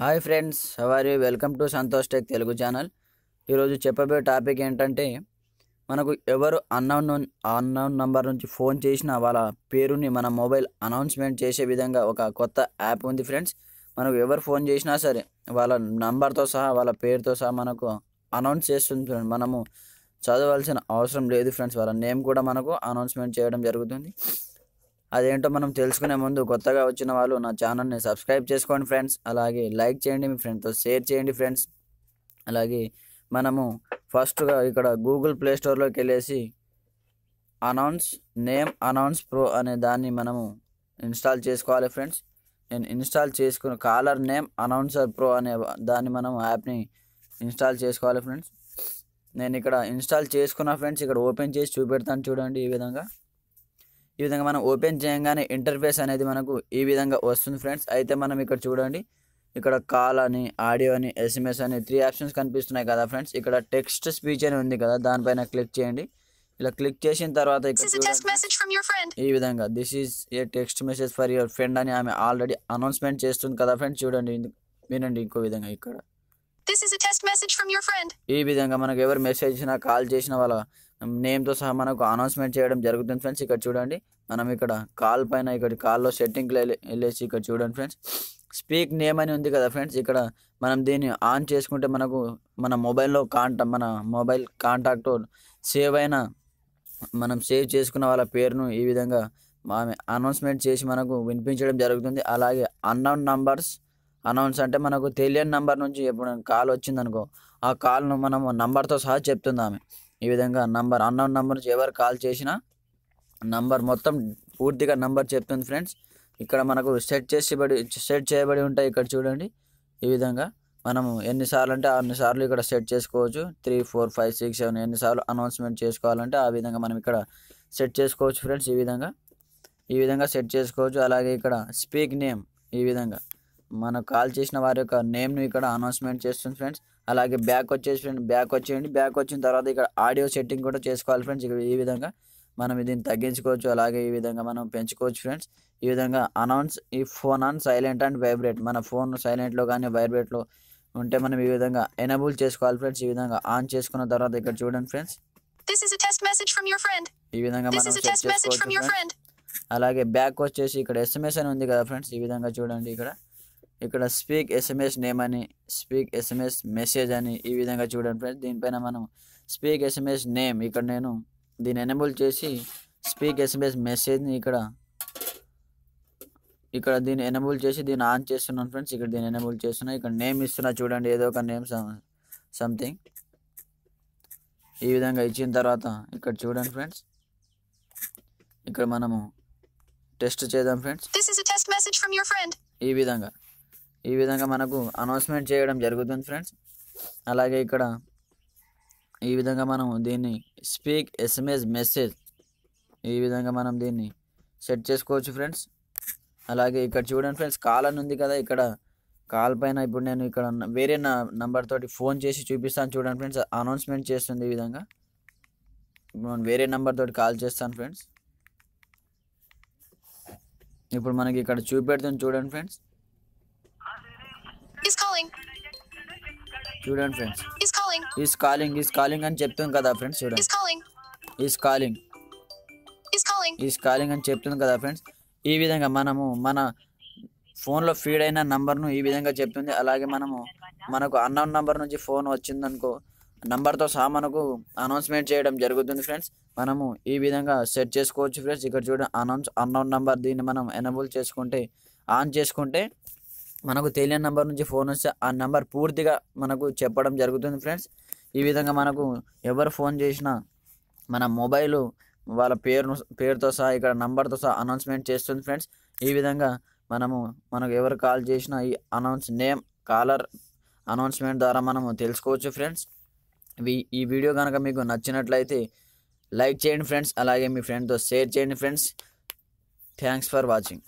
hi friends సవారి welcome to Santosh tech Telugu channel ఈరోజు చెప్పబోయే టాపిక్ ఏంటంటే మనకు ఎవరు అన్నౌన్ అన్నౌన్ నంబర్ నుంచి ఫోన్ చేసినా వాళ్ళ పేరుని మన మొబైల్ అనౌన్స్మెంట్ చేసే విధంగా ఒక కొత్త యాప్ ఉంది ఫ్రెండ్స్ మనకు ఎవరు ఫోన్ చేసినా సరే వాళ్ళ నంబర్తో సహా వాళ్ళ పేరుతో సహా మనకు అనౌన్స్ చేస్తుంది ఫ్రెండ్స్ మనము చదవాల్సిన అవసరం లేదు ఫ్రెండ్స్ వాళ్ళ నేమ్ కూడా మనకు అనౌన్స్మెంట్ చేయడం జరుగుతుంది అదేంటో మనం తెలుసుకునే ముందు కొత్తగా వచ్చిన వాళ్ళు నా ఛానల్ని సబ్స్క్రైబ్ చేసుకోండి ఫ్రెండ్స్ అలాగే లైక్ చేయండి మీ ఫ్రెండ్తో షేర్ చేయండి ఫ్రెండ్స్ అలాగే మనము ఫస్ట్గా ఇక్కడ గూగుల్ ప్లే స్టోర్లోకి వెళ్ళేసి అనౌన్స్ నేమ్ అనౌన్స్ ప్రో అనే దాన్ని మనము ఇన్స్టాల్ చేసుకోవాలి ఫ్రెండ్స్ నేను ఇన్స్టాల్ చేసుకున్న కాలర్ నేమ్ అనౌన్సర్ ప్రో అనే దాన్ని మనం యాప్ని ఇన్స్టాల్ చేసుకోవాలి ఫ్రెండ్స్ నేను ఇక్కడ ఇన్స్టాల్ చేసుకున్న ఫ్రెండ్స్ ఇక్కడ ఓపెన్ చేసి చూపెడతాను చూడండి ఈ విధంగా ఈ విధంగా మనం ఓపెన్ చేయగానే ఇంటర్ఫేస్ అనేది మనకు ఈ విధంగా వస్తుంది ఫ్రెండ్స్ అయితే మనం ఇక్కడ చూడండి ఇక్కడ కాల్ అని ఆడియో అని ఎస్ఎంఎస్ అని త్రీ ఆప్షన్స్ కనిపిస్తున్నాయి కదా ఫ్రెండ్స్ ఇక్కడ టెక్స్ట్ స్పీచ్ అని ఉంది కదా దానిపైన క్లిక్ చేయండి ఇలా క్లిక్ చేసిన తర్వాత ఇక్కడ ఈ విధంగా this is a text message for your friend అని ఆమె ఆల్రెడీ అనౌన్స్మెంట్ చేస్తుంది కదా ఫ్రెండ్స్ చూడండి వినండి ఇంకో విధంగా ఇక్కడ ఈ విధంగా మనకు ఎవరు మెసేజ్ చేసినా కాల్ చేసిన వాళ్ళ నేమ్తో సహా మనకు అనౌన్స్మెంట్ చేయడం జరుగుతుంది ఫ్రెండ్స్ ఇక్కడ చూడండి మనం ఇక్కడ కాల్ పైన ఇక్కడ కాల్లో సెట్టింగ్ వెళ్ళేసి ఇక్కడ చూడండి ఫ్రెండ్స్ స్పీక్ నేమ్ అని ఉంది కదా ఫ్రెండ్స్ ఇక్కడ మనం దీన్ని ఆన్ చేసుకుంటే మనకు మన మొబైల్లో కాంట మన మొబైల్ కాంటాక్ట్ సేవ్ అయిన మనం సేవ్ చేసుకున్న వాళ్ళ పేరును ఈ విధంగా ఆమె అనౌన్స్మెంట్ చేసి మనకు వినిపించడం జరుగుతుంది అలాగే అన్నౌన్ నంబర్స్ అనౌన్స్ అంటే మనకు తెలియని నంబర్ నుంచి ఎప్పుడు కాల్ వచ్చిందనుకో ఆ కాల్ను మనము నంబర్తో సహా చెప్తుంది ఆమె ఈ విధంగా నంబర్ అన్నోన్ నంబర్ నుంచి ఎవరు కాల్ చేసినా నంబర్ మొత్తం పూర్తిగా నంబర్ చెప్తుంది ఫ్రెండ్స్ ఇక్కడ మనకు సెట్ చేసిబడి సెట్ చేయబడి ఉంటాయి ఇక్కడ చూడండి ఈ విధంగా మనము ఎన్నిసార్లు అంటే అన్నిసార్లు ఇక్కడ సెట్ చేసుకోవచ్చు three four five six seven ఎన్నిసార్లు అనౌన్స్మెంట్ చేసుకోవాలంటే ఆ విధంగా మనం ఇక్కడ సెట్ చేసుకోవచ్చు ఫ్రెండ్స్ ఈ విధంగా ఈ విధంగా సెట్ చేసుకోవచ్చు అలాగే ఇక్కడ స్పీక్ నేమ్ ఈ విధంగా మనకు కాల్ చేసిన వారి యొక్క నేమ్ను ఇక్కడ అనౌన్స్మెంట్ చేస్తుంది ఫ్రెండ్స్ అలాగే బ్యాక్ వచ్చేసి ఫ్రెండ్ బ్యాక్ వచ్చేయండి బ్యాక్ వచ్చిన తర్వాత ఇక్కడ ఆడియో సెట్టింగ్ కూడా చేసుకోవాలి ఫ్రెండ్స్ ఇక్కడ ఈ విధంగా మనం దీన్ని తగ్గించుకోవచ్చు అలాగే ఈ విధంగా మనం పెంచుకోవచ్చు ఫ్రెండ్స్ ఈ విధంగా అనౌన్స్ ఈ phone on silent and vibrate మన ఫోన్ సైలెంట్లో కానీ వైబ్రేట్లో ఉంటే మనం ఈ విధంగా ఎనబుల్ చేసుకోవాలి ఫ్రెండ్స్ ఈ విధంగా ఆన్ చేసుకున్న తర్వాత ఇక్కడ చూడండి ఫ్రెండ్స్ ఈ విధంగా మనం చేసుకోవచ్చు అలాగే బ్యాక్ వచ్చేసి ఇక్కడ ఎస్ఎంఎస్ అని ఉంది కదా ఫ్రెండ్స్ ఈ విధంగా చూడండి ఇక్కడ ఇక్కడ స్పీక్ ఎస్ఎంఎస్ నేమ్ అని స్పీక్ ఎస్ఎంఎస్ మెసేజ్ అని ఈ విధంగా చూడండి ఫ్రెండ్స్ దీనిపైన మనం స్పీక్ ఎస్ఎంఎస్ నేమ్ ఇక్కడ నేను దీన్ని ఎనేబుల్ చేసి స్పీక్ ఎస్ఎంఎస్ మెసేజ్ని ఇక్కడ ఇక్కడ దీన్ని ఎనేబుల్ చేసి దీన్ని ఆన్ చేస్తున్నాను ఫ్రెండ్స్ ఇక్కడ దీన్ని ఎనేబుల్ చేస్తున్నా ఇక్కడ నేమ్ ఇస్తున్నా చూడండి ఏదో ఒక నేమ్ సంథింగ్ ఈ విధంగా ఇచ్చిన తర్వాత ఇక్కడ చూడండి ఫ్రెండ్స్ ఇక్కడ మనము టెస్ట్ చేద్దాం ఫ్రెండ్స్ ఈ విధంగా ఈ విధంగా మనకు అనౌన్స్మెంట్ చేయడం జరుగుతుంది ఫ్రెండ్స్ అలాగే ఇక్కడ ఈ విధంగా మనం దీన్ని స్పీక్ ఎస్ఎంఎస్ మెసేజ్ ఈ విధంగా మనం దీన్ని సెట్ చేసుకోవచ్చు ఫ్రెండ్స్ అలాగే ఇక్కడ చూడండి ఫ్రెండ్స్ కాల్ అని ఉంది కదా ఇక్కడ కాల్ పైన ఇప్పుడు నేను ఇక్కడ వేరే నా నంబర్ తోటి ఫోన్ చేసి చూపిస్తాను చూడండి ఫ్రెండ్స్ అనౌన్స్మెంట్ చేస్తుంది ఈ విధంగా ఇప్పుడు వేరే నంబర్ తోటి కాల్ చేస్తాను ఫ్రెండ్స్ ఇప్పుడు మనకి ఇక్కడ చూపెడుతుంది చూడండి ఫ్రెండ్స్ చూడండి friends is calling is calling అని చెప్తుంది కదా ఫ్రెండ్స్ చూడండి ఈస్ కాలింగ్ ఈస్ కాలింగ్ అని చెప్తుంది కదా ఫ్రెండ్స్ ఈ విధంగా మనము మన ఫోన్లో ఫీడ్ అయిన నంబర్ను ఈ విధంగా చెప్తుంది అలాగే మనము మనకు అన్నౌన్ నంబర్ నుంచి ఫోన్ వచ్చిందనుకో నంబర్తో సహా మనకు అనౌన్స్మెంట్ చేయడం జరుగుతుంది ఫ్రెండ్స్ మనము ఈ విధంగా సెట్ చేసుకోవచ్చు ఫ్రెండ్స్ ఇక్కడ చూడండి అనౌన్స్ అన్నౌన్ నంబర్ దీన్ని మనం ఎనబుల్ చేసుకుంటే ఆన్ చేసుకుంటే మనకు తెలియని నెంబర్ నుంచి ఫోన్ వస్తే ఆ నెంబర్ పూర్తిగా మనకు చెప్పడం జరుగుతుంది ఫ్రెండ్స్ ఈ విధంగా మనకు ఎవరు ఫోన్ చేసినా మన మొబైల్ వాళ్ళ పేరును పేరుతో సహా ఇక్కడ నంబర్తో సహా అనౌన్స్మెంట్ చేస్తుంది ఫ్రెండ్స్ ఈ విధంగా మనము మనకు ఎవరు కాల్ చేసినా ఈ అనౌన్స్ నేమ్ కాలర్ అనౌన్స్మెంట్ ద్వారా మనము తెలుసుకోవచ్చు ఫ్రెండ్స్ ఈ వీడియో కనుక మీకు నచ్చినట్లయితే లైక్ చేయండి ఫ్రెండ్స్ అలాగే మీ ఫ్రెండ్తో షేర్ చేయండి ఫ్రెండ్స్ థ్యాంక్స్ ఫర్ వాచింగ్